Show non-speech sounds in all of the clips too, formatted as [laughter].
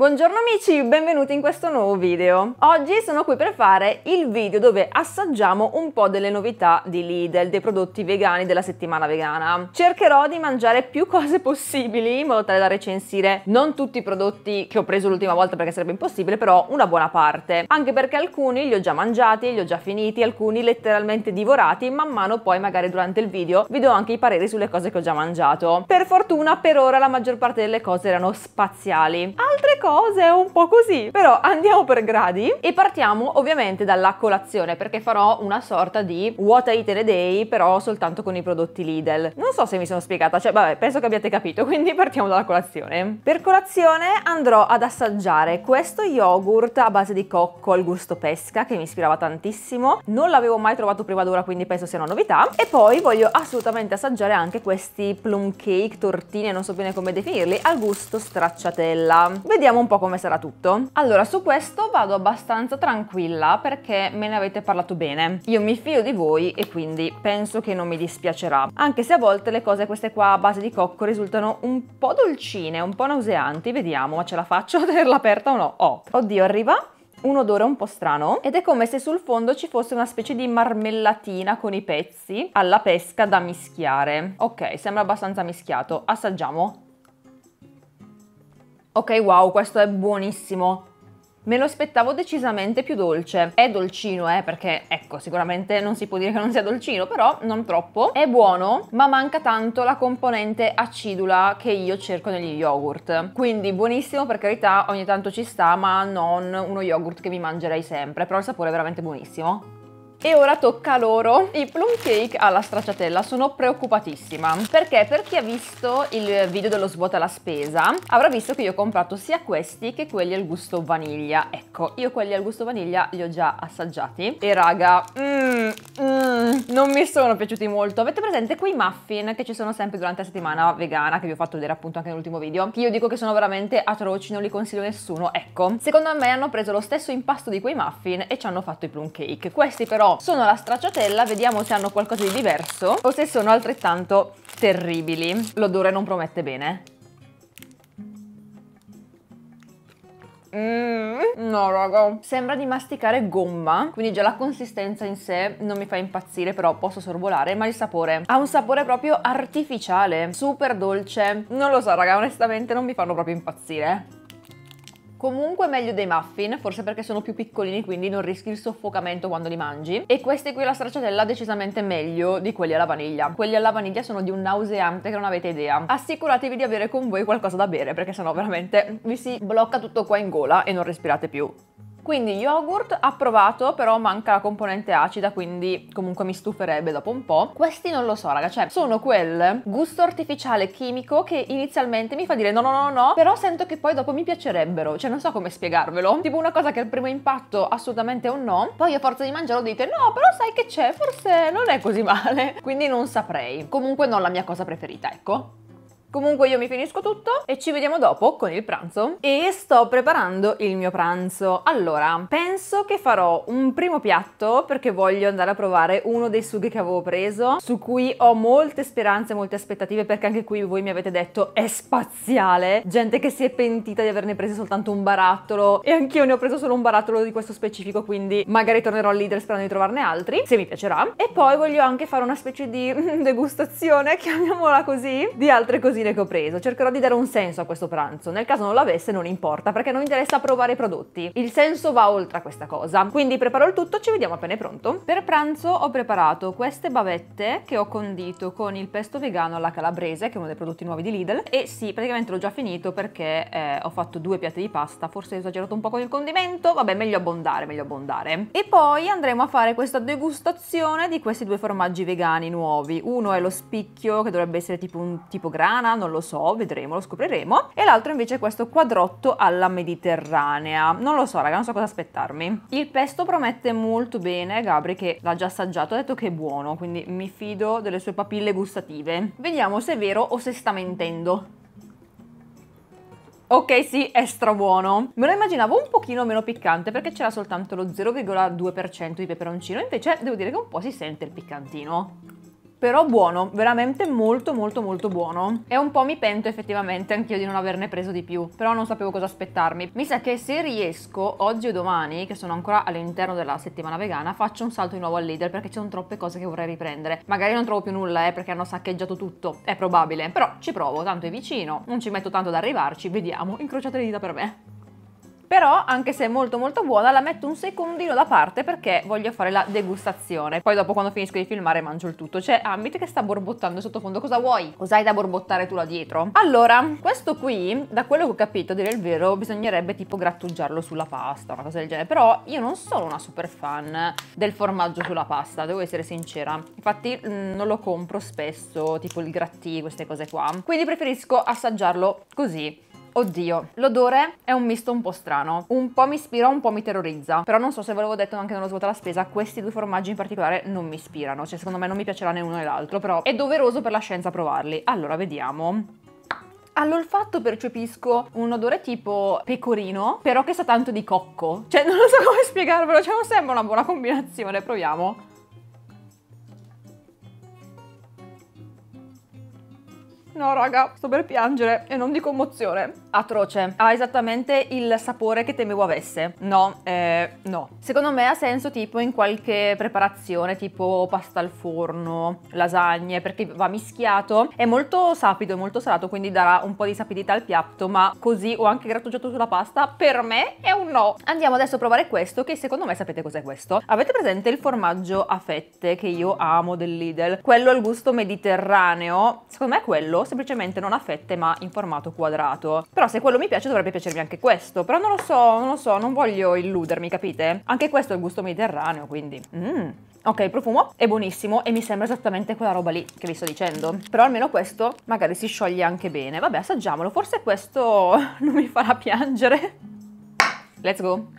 Buongiorno amici, benvenuti in questo nuovo video. Oggi sono qui per fare il video dove assaggiamo un po' delle novità di Lidl, dei prodotti vegani della settimana vegana. Cercherò di mangiare più cose possibili in modo tale da recensire non tutti i prodotti che ho preso l'ultima volta perché sarebbe impossibile, però una buona parte. Anche perché alcuni li ho già mangiati, li ho già finiti, alcuni letteralmente divorati, man mano poi magari durante il video vi do anche i pareri sulle cose che ho già mangiato. Per fortuna per ora la maggior parte delle cose erano spaziali. Altre cose cose, è un po' così. Però andiamo per gradi e partiamo ovviamente dalla colazione perché farò una sorta di what I eat in a day però soltanto con i prodotti Lidl. Non so se mi sono spiegata, cioè vabbè, penso che abbiate capito, [laughs] quindi partiamo dalla colazione. Per colazione andrò ad assaggiare questo yogurt a base di cocco al gusto pesca che mi ispirava tantissimo. Non l'avevo mai trovato prima d'ora, quindi penso sia una novità. E poi voglio assolutamente assaggiare anche questi plum cake, tortine, non so bene come definirli, al gusto stracciatella. Vediamo un po' come sarà tutto. Allora, su questo vado abbastanza tranquilla perché me ne avete parlato bene. Io mi fido di voi e quindi penso che non mi dispiacerà. Anche se a volte le cose queste qua a base di cocco risultano un po' dolcine, un po' nauseanti. Vediamo, ma ce la faccio a [laughs] tenerla aperta o no? Oh. Oddio, arriva un odore un po' strano ed è come se sul fondo ci fosse una specie di marmellatina con i pezzi alla pesca da mischiare. Ok, sembra abbastanza mischiato. Assaggiamo ok wow questo è buonissimo, Me lo aspettavo decisamente più dolce. È dolcino, eh, perché ecco, sicuramente non si può dire che non sia dolcino, però non troppo. È buono, ma manca tanto la componente acidula che io cerco negli yogurt. Quindi buonissimo, per carità, ogni tanto ci sta, ma non uno yogurt che mi mangerei sempre. Però il sapore è veramente buonissimo. E ora tocca a loro i plum cake alla stracciatella, sono preoccupatissima perché per chi ha visto il video dello svuota la spesa avrà visto che io ho comprato sia questi che quelli al gusto vaniglia, ecco io quelli al gusto vaniglia li ho già assaggiati e raga mm, mm, non mi sono piaciuti molto, avete presente quei muffin che ci sono sempre durante la settimana vegana che vi ho fatto vedere appunto anche nell'ultimo video che io dico che sono veramente atroci, non li consiglio a nessuno, ecco secondo me hanno preso lo stesso impasto di quei muffin e ci hanno fatto i plum cake, questi però sono la stracciatella, vediamo se hanno qualcosa di diverso o se sono altrettanto terribili. L'odore non promette bene. Mm, no raga Sembra di masticare gomma Quindi già la consistenza in sé non mi fa impazzire Però posso sorvolare Ma il sapore Ha un sapore proprio artificiale Super dolce Non lo so raga onestamente non mi fanno proprio impazzire Comunque meglio dei muffin, forse perché sono più piccolini quindi non rischi il soffocamento quando li mangi. E questi qui alla stracciatella decisamente meglio di quelli alla vaniglia. Quelli alla vaniglia sono di un nauseante che non avete idea. Assicuratevi di avere con voi qualcosa da bere perché sennò veramente vi si blocca tutto qua in gola e non respirate più. Quindi yogurt approvato, però manca la componente acida, quindi comunque mi stuferebbe dopo un po'. Questi non lo so, raga, cioè sono quel gusto artificiale chimico che inizialmente mi fa dire no, no, no, no, però sento che poi dopo mi piacerebbero, cioè non so come spiegarvelo. Tipo una cosa che al primo impatto assolutamente è un no, poi a forza di mangiarlo dite no, però sai che c'è, forse non è così male. [laughs] Quindi non saprei. Comunque non la mia cosa preferita, ecco. Comunque io mi finisco tutto e ci vediamo dopo con il pranzo. E sto preparando il mio pranzo. Allora, penso che farò un primo piatto perché voglio andare a provare uno dei sughi che avevo preso, su cui ho molte speranze, molte aspettative perché anche qui voi mi avete detto è spaziale. Gente che si è pentita di averne preso soltanto un barattolo e anch'io ne ho preso solo un barattolo di questo specifico, quindi magari tornerò al leader sperando di trovarne altri, se mi piacerà. E poi voglio anche fare una specie di [laughs] degustazione, [laughs] chiamiamola così, di altre cosine cosine che ho preso, cercherò di dare un senso a questo pranzo, nel caso non l'avesse non importa perché non mi interessa provare i prodotti, il senso va oltre a questa cosa, quindi preparo il tutto, ci vediamo appena è pronto. Per pranzo ho preparato queste bavette che ho condito con il pesto vegano alla calabrese, che è uno dei prodotti nuovi di Lidl, e sì, praticamente l'ho già finito perché eh, ho fatto due piatti di pasta, forse ho esagerato un po' con il condimento, vabbè meglio abbondare, meglio abbondare. E poi andremo a fare questa degustazione di questi due formaggi vegani nuovi, uno è lo spicchio che dovrebbe essere tipo un tipo grana, italiana, non lo so, vedremo, lo scopriremo. E l'altro invece è questo quadrotto alla mediterranea. Non lo so raga, non so cosa aspettarmi. Il pesto promette molto bene, Gabri che l'ha già assaggiato ha detto che è buono, quindi mi fido delle sue papille gustative. Vediamo se è vero o se sta mentendo. Ok sì, è strabuono. Me lo immaginavo un pochino meno piccante perché c'era soltanto lo 0,2% di peperoncino, invece devo dire che un po' si sente il piccantino però buono, veramente molto molto molto buono. E un po' mi pento effettivamente anch'io di non averne preso di più, però non sapevo cosa aspettarmi. Mi sa che se riesco oggi o domani, che sono ancora all'interno della settimana vegana, faccio un salto di nuovo al Lidl perché ci sono troppe cose che vorrei riprendere. Magari non trovo più nulla, eh, perché hanno saccheggiato tutto, è probabile, però ci provo, tanto è vicino, non ci metto tanto ad arrivarci, vediamo, incrociate le dita per me però anche se è molto molto buona la metto un secondino da parte perché voglio fare la degustazione. Poi dopo quando finisco di filmare mangio il tutto. C'è Amit che sta borbottando sottofondo, cosa vuoi? Cos'hai da borbottare tu là dietro? Allora, questo qui, da quello che ho capito, a dire il vero, bisognerebbe tipo grattugiarlo sulla pasta, una cosa del genere, però io non sono una super fan del formaggio sulla pasta, devo essere sincera. Infatti mm, non lo compro spesso, tipo il grattì, queste cose qua. Quindi preferisco assaggiarlo così. Oddio, l'odore è un misto un po' strano. Un po' mi ispira, un po' mi terrorizza. Però non so se ve l'avevo detto anche nello svuoto la spesa, questi due formaggi in particolare non mi ispirano. Cioè, secondo me non mi piacerà né uno né l'altro. Però è doveroso per la scienza provarli. Allora, vediamo. All'olfatto percepisco un odore tipo pecorino, però che sa tanto di cocco. Cioè, non so come spiegarvelo, cioè non sembra una buona combinazione, proviamo. No raga, sto per piangere e non di commozione. Atroce. Ha esattamente il sapore che temevo avesse. No, eh, no. Secondo me ha senso tipo in qualche preparazione, tipo pasta al forno, lasagne, perché va mischiato. È molto sapido, è molto salato, quindi darà un po' di sapidità al piatto, ma così o anche grattugiato sulla pasta, per me è un no. Andiamo adesso a provare questo, che secondo me sapete cos'è questo? Avete presente il formaggio a fette che io amo del Lidl? Quello al gusto mediterraneo? Secondo me è quello, semplicemente non a fette ma in formato quadrato. Però se quello mi piace dovrebbe piacermi anche questo, però non lo so, non lo so, non voglio illudermi, capite? Anche questo è il gusto mediterraneo, quindi... Mm. Ok, il profumo è buonissimo e mi sembra esattamente quella roba lì che vi sto dicendo. Però almeno questo magari si scioglie anche bene. Vabbè, assaggiamolo. Forse questo [laughs] non mi farà piangere. Let's go!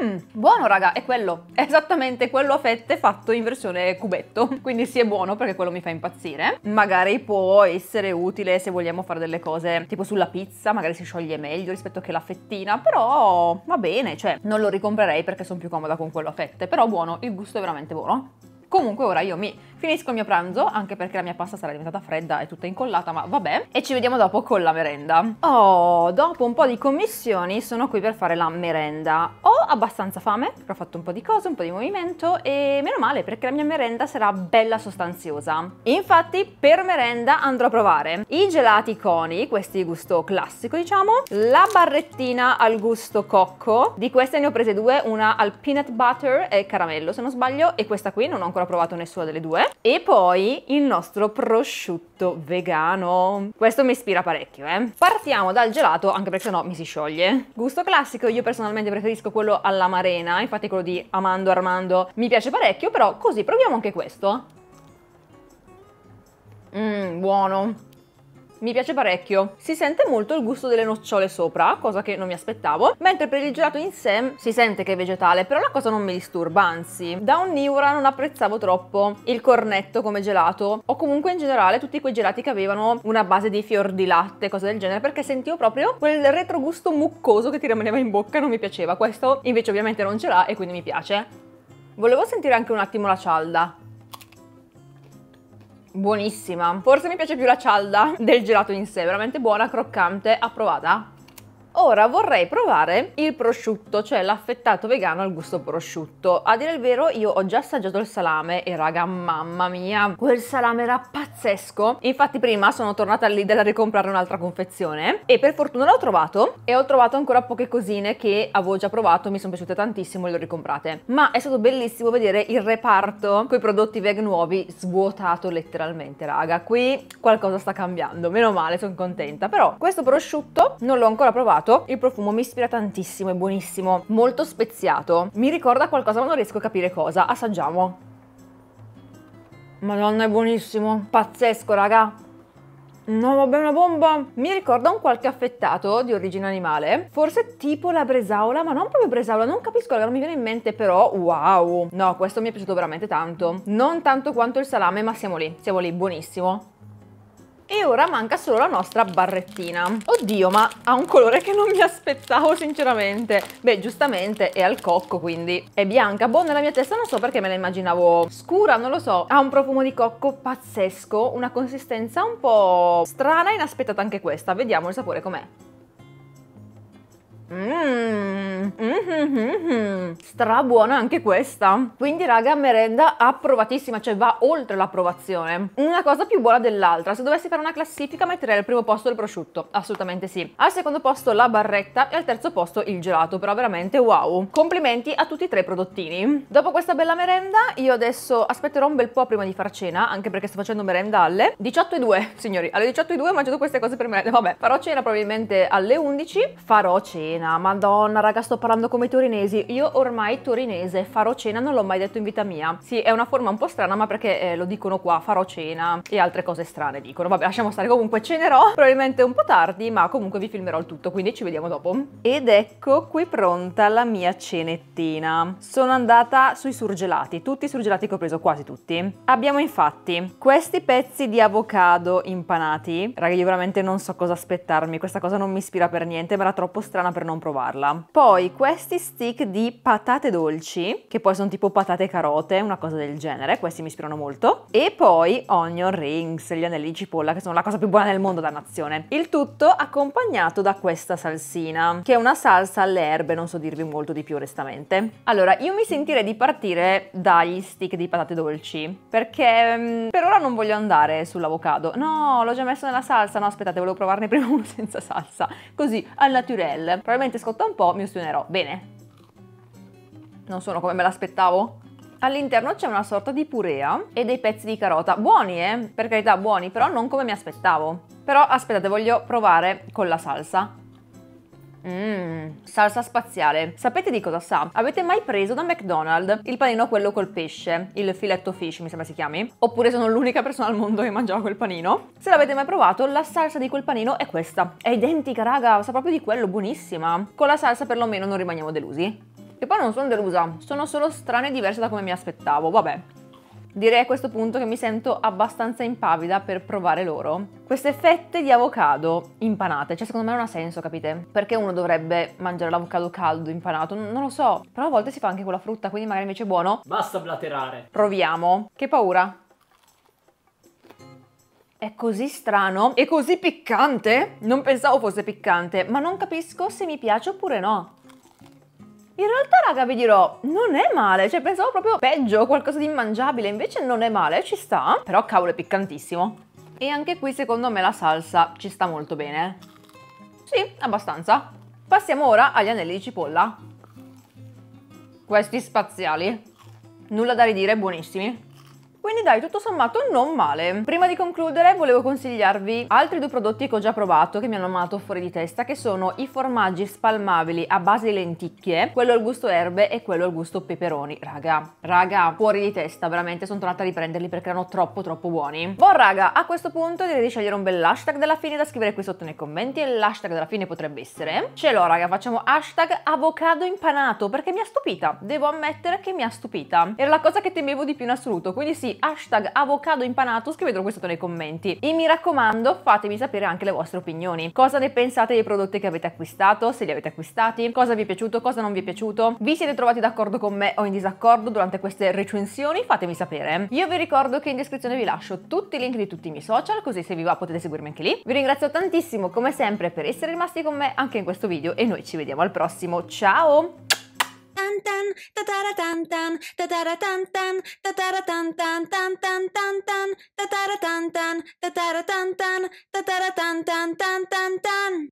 Mmm, buono raga, è quello. È esattamente quello a fette fatto in versione cubetto. [laughs] Quindi sì, è buono perché quello mi fa impazzire. Magari può essere utile se vogliamo fare delle cose tipo sulla pizza, magari si scioglie meglio rispetto che la fettina, però va bene, cioè non lo ricomprerei perché sono più comoda con quello a fette, però buono, il gusto è veramente buono. Comunque ora io mi finisco il mio pranzo, anche perché la mia pasta sarà diventata fredda e tutta incollata, ma vabbè. E ci vediamo dopo con la merenda. Oh, dopo un po' di commissioni sono qui per fare la merenda. Ho abbastanza fame, perché ho fatto un po' di cose, un po' di movimento e meno male perché la mia merenda sarà bella sostanziosa. Infatti per merenda andrò a provare i gelati coni, questi gusto classico diciamo, la barrettina al gusto cocco, di queste ne ho prese due, una al peanut butter e caramello se non sbaglio e questa qui non ho ancora ancora provato nessuna delle due. E poi il nostro prosciutto vegano. Questo mi ispira parecchio, eh. Partiamo dal gelato, anche perché sennò mi si scioglie. Gusto classico, io personalmente preferisco quello alla marena, infatti quello di Amando Armando mi piace parecchio, però così proviamo anche questo. Mmm, buono mi piace parecchio. Si sente molto il gusto delle nocciole sopra, cosa che non mi aspettavo, mentre per il gelato in sé si sente che è vegetale, però la cosa non mi disturba, anzi. Da un non apprezzavo troppo il cornetto come gelato, o comunque in generale tutti quei gelati che avevano una base di fior di latte, cose del genere, perché sentivo proprio quel retrogusto muccoso che ti rimaneva in bocca, non mi piaceva. Questo invece ovviamente non ce l'ha e quindi mi piace. Volevo sentire anche un attimo la cialda buonissima. Forse mi piace più la cialda [laughs] del gelato in sé, veramente buona, croccante, approvata. Ora vorrei provare il prosciutto, cioè l'affettato vegano al gusto prosciutto. A dire il vero io ho già assaggiato il salame e raga mamma mia, quel salame era pazzesco. Infatti prima sono tornata lì della ricomprare un'altra confezione e per fortuna l'ho trovato e ho trovato ancora poche cosine che avevo già provato, mi sono piaciute tantissimo e le ho ricomprate. Ma è stato bellissimo vedere il reparto con i prodotti veg nuovi svuotato letteralmente raga. Qui qualcosa sta cambiando, meno male, sono contenta. Però questo prosciutto non l'ho ancora provato usato, il profumo mi ispira tantissimo, è buonissimo, molto speziato. Mi ricorda qualcosa ma non riesco a capire cosa. Assaggiamo. Madonna è buonissimo, pazzesco raga. No, vabbè, una bomba! Mi ricorda un qualche affettato di origine animale, forse tipo la bresaola, ma non proprio bresaola, non capisco, non mi viene in mente però, wow! No, questo mi è piaciuto veramente tanto. Non tanto quanto il salame, ma siamo lì, siamo lì, buonissimo. E ora manca solo la nostra barrettina. Oddio, ma ha un colore che non mi aspettavo sinceramente. Beh, giustamente è al cocco, quindi è bianca. Boh, nella mia testa non so perché me la immaginavo scura, non lo so. Ha un profumo di cocco pazzesco, una consistenza un po' strana e inaspettata anche questa. Vediamo il sapore com'è. Mmm, mm mm strabuona anche questa. Quindi raga, merenda approvatissima, cioè va oltre l'approvazione. Una cosa più buona dell'altra. Se dovessi fare una classifica metterei al primo posto il prosciutto, assolutamente sì. Al secondo posto la barretta e al terzo posto il gelato, però veramente wow. Complimenti a tutti e tre i prodottini. Dopo questa bella merenda io adesso aspetterò un bel po' prima di far cena, anche perché sto facendo merenda alle 18 e 2, signori. Alle 18 18.02 ho mangiato queste cose per merenda, vabbè. Farò cena probabilmente alle 11, farò cena cena, madonna raga sto parlando come torinesi, io ormai torinese farò cena non l'ho mai detto in vita mia. Sì è una forma un po' strana ma perché eh, lo dicono qua farò cena e altre cose strane dicono, vabbè lasciamo stare comunque cenerò, probabilmente un po' tardi ma comunque vi filmerò il tutto quindi ci vediamo dopo. Ed ecco qui pronta la mia cenettina. Sono andata sui surgelati, tutti i surgelati che ho preso, quasi tutti. Abbiamo infatti questi pezzi di avocado impanati, raga io veramente non so cosa aspettarmi, questa cosa non mi ispira per niente, ma era troppo strana per non non provarla. Poi questi stick di patate dolci, che poi sono tipo patate carote, una cosa del genere, questi mi ispirano molto. E poi onion rings, gli anelli di cipolla, che sono la cosa più buona del mondo, da nazione. Il tutto accompagnato da questa salsina, che è una salsa alle erbe, non so dirvi molto di più onestamente. Allora, io mi sentirei di partire dagli stick di patate dolci, perché mm, per ora non voglio andare sull'avocado. No, l'ho già messo nella salsa, no aspettate, volevo provarne prima uno [laughs] senza salsa, così al naturel. Probabilmente naturalmente scotta un po' mi ustionerò. Bene. Non sono come me l'aspettavo? All'interno c'è una sorta di purea e dei pezzi di carota. Buoni, eh? Per carità, buoni, però non come mi aspettavo. Però aspettate, voglio provare con la salsa. Mmm, salsa spaziale. Sapete di cosa sa? Avete mai preso da McDonald's il panino quello col pesce, il filetto fish mi sembra si chiami? Oppure sono l'unica persona al mondo che mangiava quel panino? Se l'avete mai provato, la salsa di quel panino è questa. È identica, raga, sa proprio di quello, buonissima. Con la salsa perlomeno non rimaniamo delusi. E poi non sono delusa, sono solo strana e diversa da come mi aspettavo, vabbè. Direi a questo punto che mi sento abbastanza impavida per provare loro. Queste fette di avocado impanate, cioè secondo me non ha senso, capite? Perché uno dovrebbe mangiare l'avocado caldo impanato? Non lo so, però a volte si fa anche con la frutta, quindi magari invece è buono. Basta blaterare. Proviamo. Che paura. È così strano e così piccante? Non pensavo fosse piccante, ma non capisco se mi piace oppure no. In realtà, raga, vi dirò, non è male, cioè pensavo proprio peggio, qualcosa di immangiabile, invece non è male, ci sta. Però cavolo, è piccantissimo. E anche qui secondo me la salsa ci sta molto bene. Sì, abbastanza. Passiamo ora agli anelli di cipolla. Questi spaziali. Nulla da ridire, buonissimi. Quindi dai, tutto sommato non male. Prima di concludere volevo consigliarvi altri due prodotti che ho già provato, che mi hanno amato fuori di testa, che sono i formaggi spalmabili a base di lenticchie, quello al gusto erbe e quello al gusto peperoni. Raga, raga, fuori di testa, veramente sono tornata a riprenderli perché erano troppo troppo buoni. Buon raga, a questo punto direi di scegliere un bel hashtag della fine da scrivere qui sotto nei commenti e l'hashtag della fine potrebbe essere... Ce l'ho raga, facciamo hashtag avocado impanato perché mi ha stupita, devo ammettere che mi ha stupita. Era la cosa che temevo di più in assoluto, quindi sì, ragazzi hashtag avocado impanato scrivetelo qui sotto nei commenti e mi raccomando fatemi sapere anche le vostre opinioni cosa ne pensate dei prodotti che avete acquistato se li avete acquistati cosa vi è piaciuto cosa non vi è piaciuto vi siete trovati d'accordo con me o in disaccordo durante queste recensioni fatemi sapere io vi ricordo che in descrizione vi lascio tutti i link di tutti i miei social così se vi va potete seguirmi anche lì vi ringrazio tantissimo come sempre per essere rimasti con me anche in questo video e noi ci vediamo al prossimo ciao tan tan ta ta ra tan tan ta ta ra tan tan ta ta ra tan tan tan tan tan tan ta ta ra tan tan ta ta ra tan tan ta ta ra tan tan tan tan tan